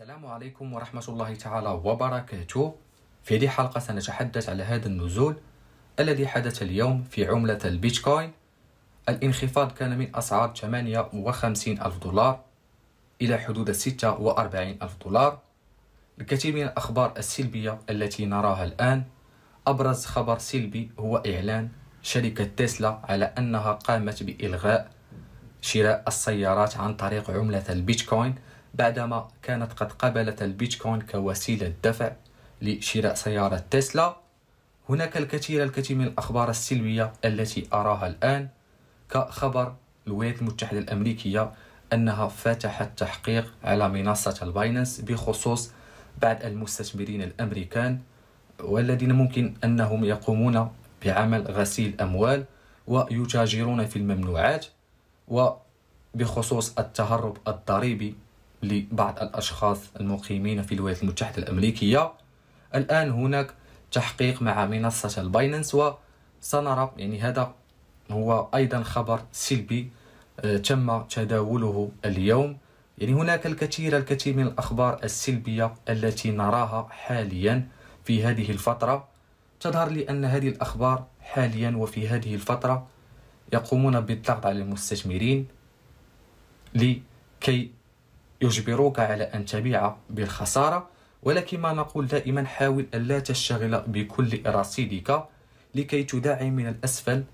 السلام عليكم ورحمة الله تعالى وبركاته في هذه الحلقة سنتحدث على هذا النزول الذي حدث اليوم في عملة البيتكوين الانخفاض كان من أسعار 58 ألف دولار إلى حدود 46 ألف دولار الكثير من الأخبار السلبية التي نراها الآن أبرز خبر سلبي هو إعلان شركة تسلا على أنها قامت بإلغاء شراء السيارات عن طريق عملة البيتكوين بعدما كانت قد قبلت البيتكوين كوسيلة دفع لشراء سيارة تسلا هناك الكثير الكثير من الأخبار السلبية التي أراها الآن كخبر الولايات المتحدة الأمريكية أنها فتحت تحقيق على منصة الباينانس بخصوص بعض المستثمرين الأمريكان والذين ممكن أنهم يقومون بعمل غسيل أموال ويتاجرون في الممنوعات وبخصوص التهرب الضريبي لبعض الأشخاص المقيمين في الولايات المتحدة الأمريكية الآن هناك تحقيق مع منصة البايننس وسنرى يعني هذا هو أيضا خبر سلبي آه، تم تداوله اليوم يعني هناك الكثير الكثير من الأخبار السلبية التي نراها حاليا في هذه الفترة تظهر لي أن هذه الأخبار حاليا وفي هذه الفترة يقومون بالضغط على المستثمرين لكي يجبروك على أن تبيع بالخسارة ولكن ما نقول دائما حاول ألا تشتغل بكل رصيدك لكي تداعي من الأسفل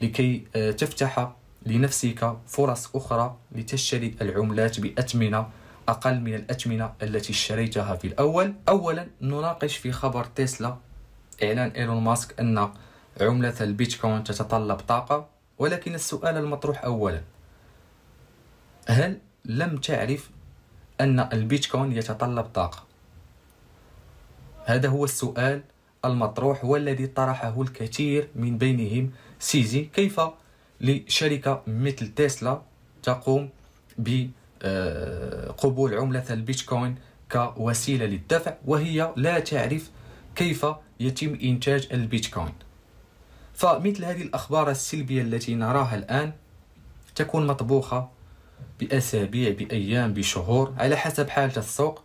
لكي آه، تفتح لنفسك فرص أخرى لتشتري العملات بأثمنة أقل من الأثمنة التي اشتريتها في الأول أولا نناقش في خبر تسلا إعلان إيلون ماسك أن عملة البيتكوين تتطلب طاقة ولكن السؤال المطروح أولا هل لم تعرف أن البيتكوين يتطلب طاقة هذا هو السؤال المطروح والذي طرحه الكثير من بينهم سيزي كيف لشركة مثل تسلا تقوم بقبول آه، عملة البيتكوين كوسيلة للدفع وهي لا تعرف كيف يتم إنتاج البيتكوين فمثل هذه الأخبار السلبية التي نراها الآن تكون مطبوخة بأسابيع بأيام بشهور على حسب حالة السوق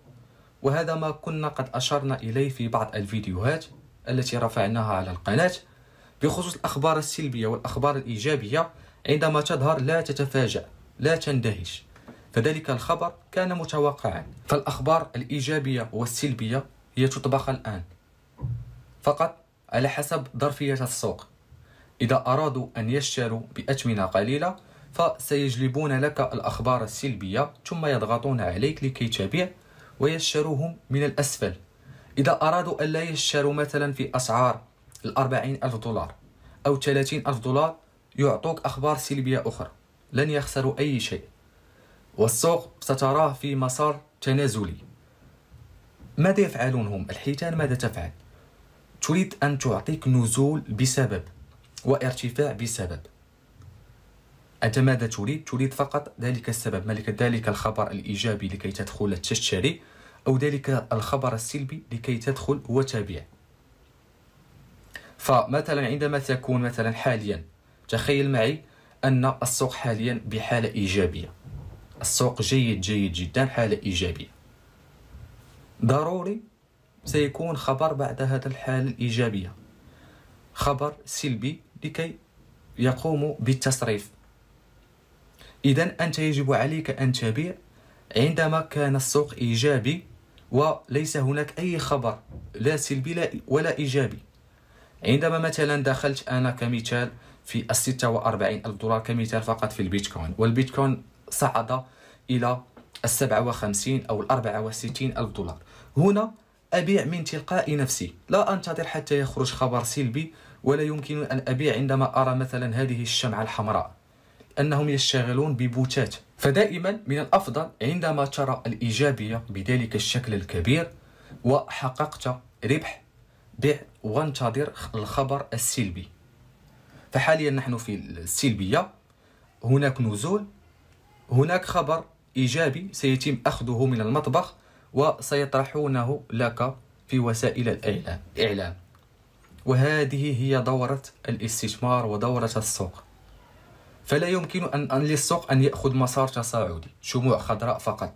وهذا ما كنا قد أشرنا إليه في بعض الفيديوهات التي رفعناها على القناة بخصوص الأخبار السلبية والأخبار الإيجابية عندما تظهر لا تتفاجأ لا تندهش فذلك الخبر كان متوقعا فالأخبار الإيجابية والسلبية هي تطبخ الآن فقط على حسب ظرفية السوق إذا أرادوا أن يشتروا بأثمنة قليلة فسيجلبون لك الأخبار السلبية ثم يضغطون عليك لكي تبيع ويشتروهم من الأسفل إذا أرادوا ألا يشتروا مثلا في أسعار الأربعين ألف دولار أو ثلاثين ألف دولار يعطوك أخبار سلبية أخرى لن يخسروا أي شيء والسوق ستراه في مسار تنازلي ماذا يفعلون هم؟ الحيتان ماذا تفعل؟ تريد أن تعطيك نزول بسبب وارتفاع بسبب أنت ماذا تريد؟ تريد فقط ذلك السبب ملك ذلك الخبر الإيجابي لكي تدخل تشتري أو ذلك الخبر السلبي لكي تدخل وتبيع فمثلا عندما تكون مثلا حاليا تخيل معي أن السوق حاليا بحالة إيجابية السوق جيد جيد جدا حالة إيجابية ضروري سيكون خبر بعد هذا الحالة الإيجابية خبر سلبي لكي يقوم بالتصريف إذا أنت يجب عليك أن تبيع عندما كان السوق إيجابي وليس هناك أي خبر لا سلبي ولا إيجابي عندما مثلا دخلت أنا كمثال في ال 46 ألف دولار كمثال فقط في البيتكوين والبيتكوين صعد إلى ال 57 أو ال 64 ألف دولار هنا أبيع من تلقاء نفسي لا أنتظر حتى يخرج خبر سلبي ولا يمكن أن أبيع عندما أرى مثلا هذه الشمعة الحمراء أنهم يشتغلون ببوتات فدائما من الأفضل عندما ترى الإيجابية بذلك الشكل الكبير وحققت ربح بيع وانتظر الخبر السلبي فحاليا نحن في السلبية هناك نزول هناك خبر إيجابي سيتم أخذه من المطبخ وسيطرحونه لك في وسائل الإعلام وهذه هي دورة الاستثمار ودورة السوق فلا يمكن أن للسوق أن يأخذ مسار تصاعدي شموع خضراء فقط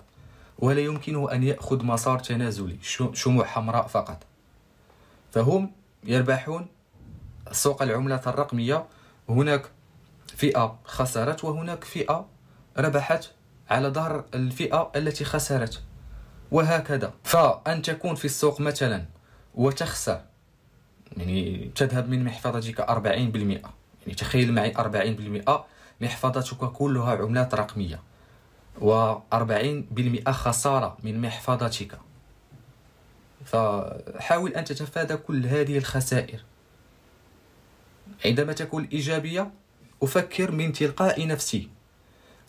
ولا يمكنه أن يأخذ مسار تنازلي شموع حمراء فقط فهم يربحون سوق العملات الرقمية هناك فئة خسرت وهناك فئة ربحت على ظهر الفئة التي خسرت وهكذا فأن تكون في السوق مثلا وتخسر يعني تذهب من محفظتك 40% يعني تخيل معي 40% محفظتك كلها عملات رقمية و40% خسارة من محفظتك فحاول أن تتفادى كل هذه الخسائر عندما تكون إيجابية أفكر من تلقاء نفسي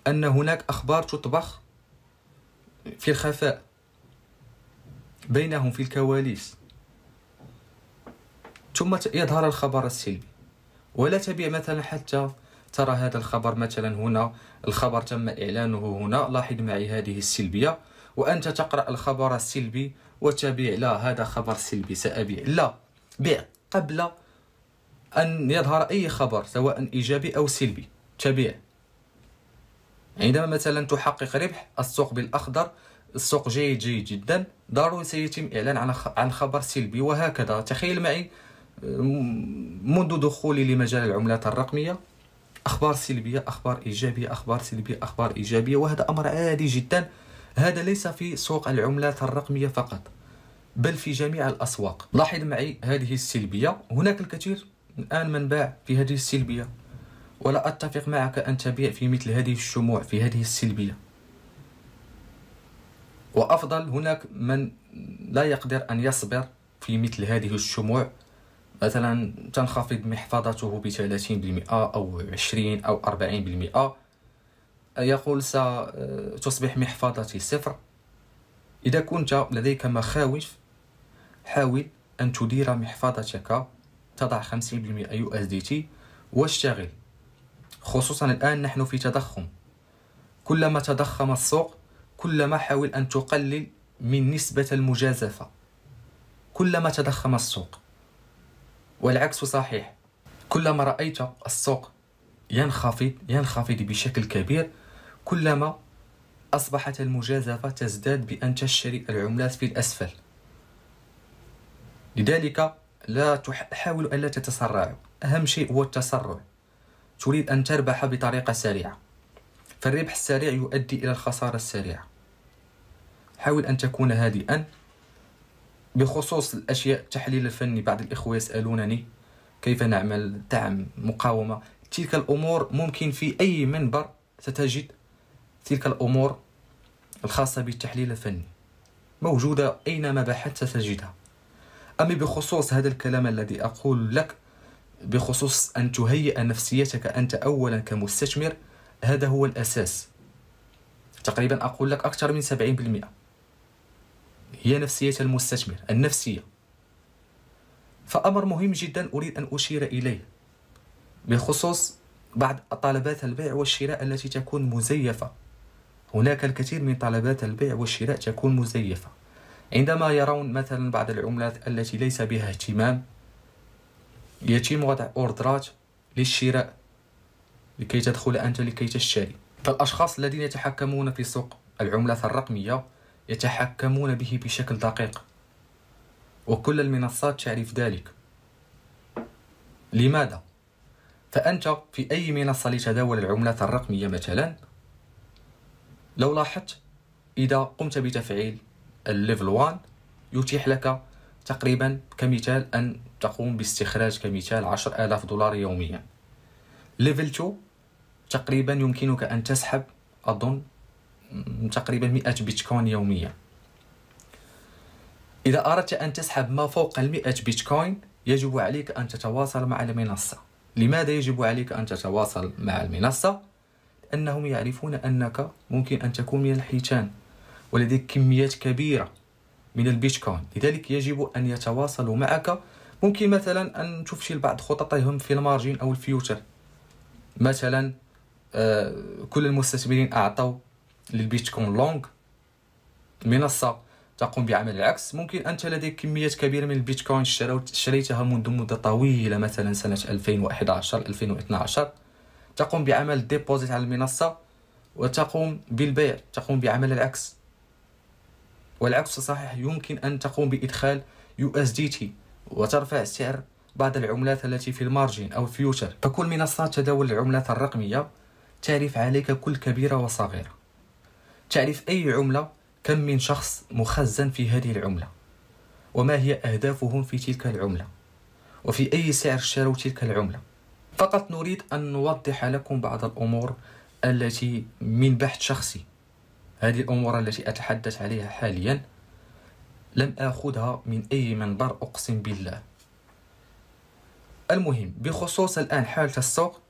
أن هناك أخبار تطبخ في الخفاء بينهم في الكواليس ثم يظهر الخبر السلبي ولا تبيع مثلا حتى ترى هذا الخبر مثلا هنا الخبر تم إعلانه هنا لاحظ معي هذه السلبية وأنت تقرأ الخبر السلبي وتبيع لا هذا خبر سلبي سأبيع لا بيع قبل أن يظهر أي خبر سواء إيجابي أو سلبي تبيع عندما مثلا تحقق ربح السوق بالأخضر السوق جيد جيد جدا ضروري سيتم إعلان عن خبر سلبي وهكذا تخيل معي منذ دخولي لمجال العملات الرقمية اخبار سلبيه اخبار ايجابيه اخبار سلبيه اخبار ايجابيه وهذا امر عادي جدا هذا ليس في سوق العملات الرقميه فقط بل في جميع الاسواق لاحظ معي هذه السلبيه هناك الكثير الان من باع في هذه السلبيه ولا اتفق معك ان تبيع في مثل هذه الشموع في هذه السلبيه وافضل هناك من لا يقدر ان يصبر في مثل هذه الشموع مثلا تنخفض محفظته ب 30% أو 20 أو 40% يقول ستصبح محفظتي صفر إذا كنت لديك مخاوف حاول أن تدير محفظتك تضع 50% يو اس دي تي واشتغل خصوصا الآن نحن في تضخم كلما تضخم السوق كلما حاول أن تقلل من نسبة المجازفة كلما تضخم السوق والعكس صحيح كلما رأيت السوق ينخفض ينخفض بشكل كبير كلما أصبحت المجازفة تزداد بأن تشتري العملات في الأسفل لذلك لا تحاول ألا تتسرع أهم شيء هو التسرع تريد أن تربح بطريقة سريعة فالربح السريع يؤدي إلى الخسارة السريعة حاول أن تكون هادئا بخصوص الاشياء التحليل الفني بعض الاخوه يسالونني كيف نعمل دعم مقاومه تلك الامور ممكن في اي منبر ستجد تلك الامور الخاصه بالتحليل الفني موجوده اينما بحثت ستجدها اما بخصوص هذا الكلام الذي اقول لك بخصوص ان تهيئ نفسيتك انت اولا كمستثمر هذا هو الاساس تقريبا اقول لك اكثر من 70% هي نفسية المستثمر النفسية فأمر مهم جدا أريد أن أشير إليه بخصوص بعض طلبات البيع والشراء التي تكون مزيفة هناك الكثير من طلبات البيع والشراء تكون مزيفة عندما يرون مثلا بعض العملات التي ليس بها اهتمام يتم وضع اوردرات للشراء لكي تدخل أنت لكي تشتري فالأشخاص الذين يتحكمون في سوق العملات الرقمية يتحكمون به بشكل دقيق وكل المنصات تعرف ذلك لماذا؟ فأنت في أي منصة لتداول العملات الرقمية مثلا لو لاحظت إذا قمت بتفعيل الليفل 1 يتيح لك تقريبا كمثال أن تقوم باستخراج كمثال ألاف دولار يوميا ليفل 2 تقريبا يمكنك أن تسحب أظن تقريبا 100 بيتكوين يوميا إذا أردت أن تسحب ما فوق المئة بيتكوين يجب عليك أن تتواصل مع المنصة لماذا يجب عليك أن تتواصل مع المنصة؟ لأنهم يعرفون أنك ممكن أن تكون من الحيتان ولديك كميات كبيرة من البيتكوين لذلك يجب أن يتواصلوا معك ممكن مثلا أن تفشل بعض خططهم في المارجين أو الفيوتر مثلا آه، كل المستثمرين أعطوا للبيش تكون لونغ المنصة تقوم بعمل العكس ممكن أنت لديك كميات كبيرة من البيتكوين شريتها منذ مدة طويلة مثلا سنة 2011 2012 تقوم بعمل ديبوزيت على المنصة وتقوم بالبيع تقوم بعمل العكس والعكس صحيح يمكن أن تقوم بإدخال يو اس دي تي وترفع سعر بعض العملات التي في المارجين أو الفيوتشر فكل منصات تداول العملات الرقمية تعرف عليك كل كبيرة وصغيرة تعرف أي عملة كم من شخص مخزن في هذه العملة وما هي أهدافهم في تلك العملة وفي أي سعر اشتروا تلك العملة فقط نريد أن نوضح لكم بعض الأمور التي من بحث شخصي هذه الأمور التي أتحدث عليها حاليا لم أخذها من أي منبر أقسم بالله المهم بخصوص الآن حالة السوق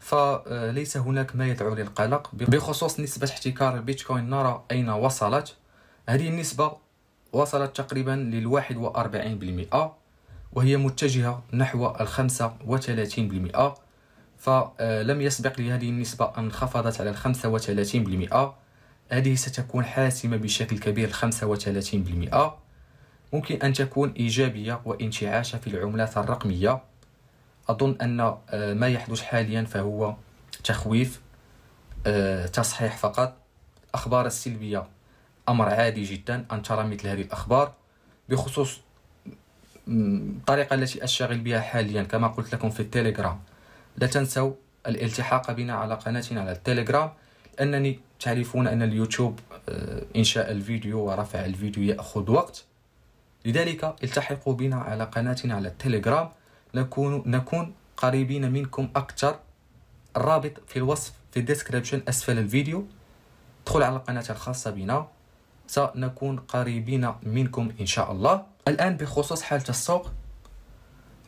فليس هناك ما يدعو للقلق بخصوص نسبة احتكار البيتكوين نرى أين وصلت هذه النسبة وصلت تقريبا للواحد وأربعين بالمئة وهي متجهة نحو الخمسة وثلاثين بالمئة فلم يسبق لهذه النسبة أن انخفضت على الخمسة وثلاثين بالمئة هذه ستكون حاسمة بشكل كبير الخمسة وثلاثين بالمئة ممكن أن تكون إيجابية وانتعاشة في العملات الرقمية اظن ان آه، ما يحدث حاليا فهو تخويف آه، تصحيح فقط الاخبار السلبيه امر عادي جدا ان ترى مثل هذه الاخبار بخصوص الطريقه التي اشتغل بها حاليا كما قلت لكم في التليجرام لا تنسوا الالتحاق بنا على قناتنا على التليجرام لانني تعرفون ان اليوتيوب آه، انشاء الفيديو ورفع الفيديو ياخذ وقت لذلك التحقوا بنا على قناتنا على التليجرام نكون نكون قريبين منكم اكثر الرابط في الوصف في الديسكريبشن اسفل الفيديو ادخل على القناه الخاصه بنا سنكون قريبين منكم ان شاء الله الان بخصوص حاله السوق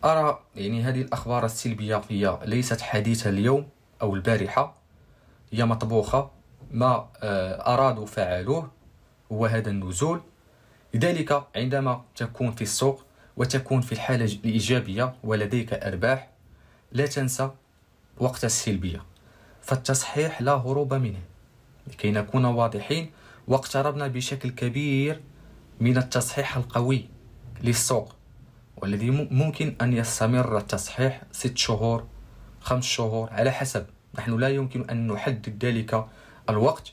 ارى يعني هذه الاخبار السلبيه هي ليست حديثه اليوم او البارحه هي مطبوخه ما آه، ارادوا فعلوه هو هذا النزول لذلك عندما تكون في السوق وتكون في الحالة الإيجابية ولديك أرباح لا تنسى وقت السلبية فالتصحيح لا هروب منه لكي نكون واضحين واقتربنا بشكل كبير من التصحيح القوي للسوق والذي ممكن أن يستمر التصحيح ست شهور خمس شهور على حسب نحن لا يمكن أن نحدد ذلك الوقت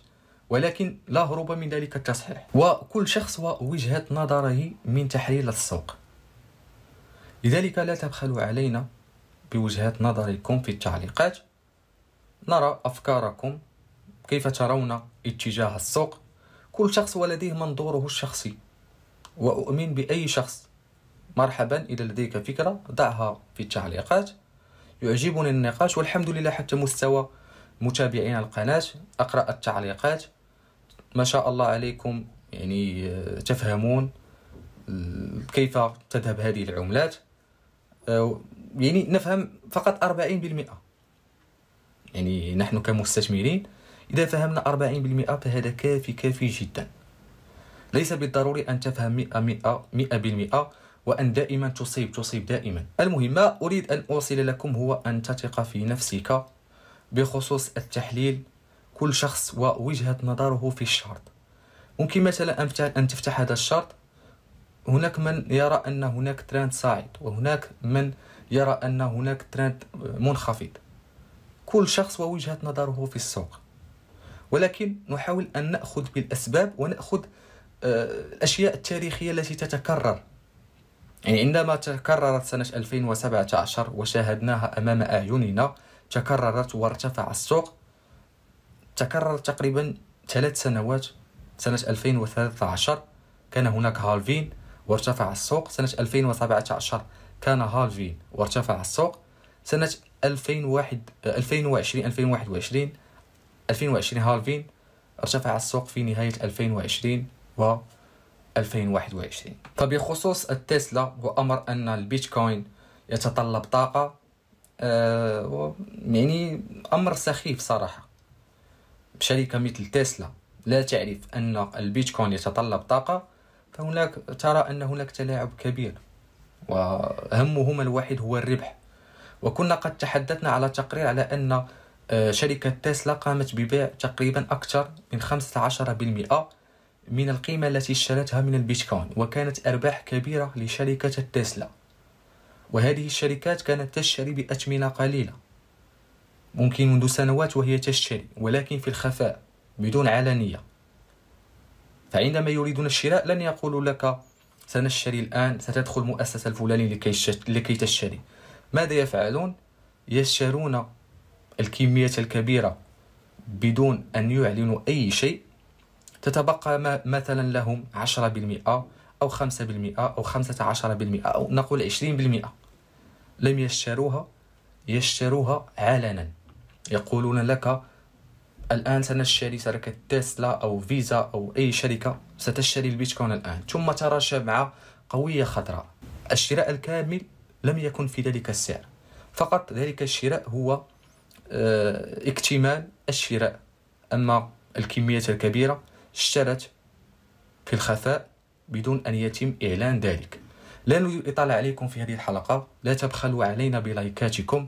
ولكن لا هروب من ذلك التصحيح وكل شخص ووجهة نظره من تحليل السوق لذلك لا تبخلوا علينا بوجهات نظركم في التعليقات نرى أفكاركم كيف ترون اتجاه السوق كل شخص ولديه منظوره الشخصي وأؤمن بأي شخص مرحبا إذا لديك فكرة ضعها في التعليقات يعجبني النقاش والحمد لله حتى مستوى متابعين القناة أقرأ التعليقات ما شاء الله عليكم يعني آه، تفهمون كيف تذهب هذه العملات آه، يعني نفهم فقط 40% يعني نحن كمستثمرين إذا فهمنا 40% فهذا كافي كافي جدا ليس بالضروري أن تفهم 100% 100% وأن دائما تصيب تصيب دائما المهم ما أريد أن أوصل لكم هو أن تثق في نفسك بخصوص التحليل كل شخص ووجهة نظره في الشرط ممكن مثلا أن تفتح هذا الشرط هناك من يرى أن هناك ترند صاعد وهناك من يرى أن هناك ترند منخفض كل شخص ووجهة نظره في السوق ولكن نحاول أن نأخذ بالأسباب ونأخذ آه، الأشياء التاريخية التي تتكرر يعني عندما تكررت سنة 2017 وشاهدناها أمام أعيننا تكررت وارتفع السوق تكرر تقريبا ثلاث سنوات سنة 2013 كان هناك هالفين وارتفع السوق سنة 2017 كان هالفين وارتفع السوق سنة 2001 2020 2021 2020 هالفين ارتفع السوق في نهاية 2020 و 2021 فبخصوص طيب، التسلا وأمر أن البيتكوين يتطلب طاقة آه، يعني أمر سخيف صراحة بشركة مثل تسلا لا تعرف أن البيتكوين يتطلب طاقة فهناك ترى أن هناك تلاعب كبير وهمهما الواحد هو الربح وكنا قد تحدثنا على تقرير على أن آه، شركة تسلا قامت ببيع تقريبا أكثر من 15% من القيمة التي اشترتها من البيتكوين وكانت أرباح كبيرة لشركة تسلا وهذه الشركات كانت تشتري بأثمنة قليلة ممكن منذ سنوات وهي تشتري ولكن في الخفاء بدون علانية فعندما يريدون الشراء لن يقولوا لك سنشتري الآن ستدخل مؤسسة الفلانية لكي, لكي تشتري ماذا يفعلون؟ يشترون الكميات الكبيرة بدون أن يعلنوا أي شيء تتبقى ما مثلا لهم 10% أو 5% أو 15% أو نقول 20% لم يشتروها يشتروها علنا يقولون لك الآن سنشتري شركة تسلا أو فيزا أو أي شركة ستشتري البيتكوين الآن ثم ترى شمعة قوية خضراء الشراء الكامل لم يكن في ذلك السعر فقط ذلك الشراء هو آه، اكتمال الشراء أما الكميات الكبيرة اشترت في الخفاء بدون أن يتم إعلان ذلك لا نريد الإطالة عليكم في هذه الحلقة لا تبخلوا علينا بلايكاتكم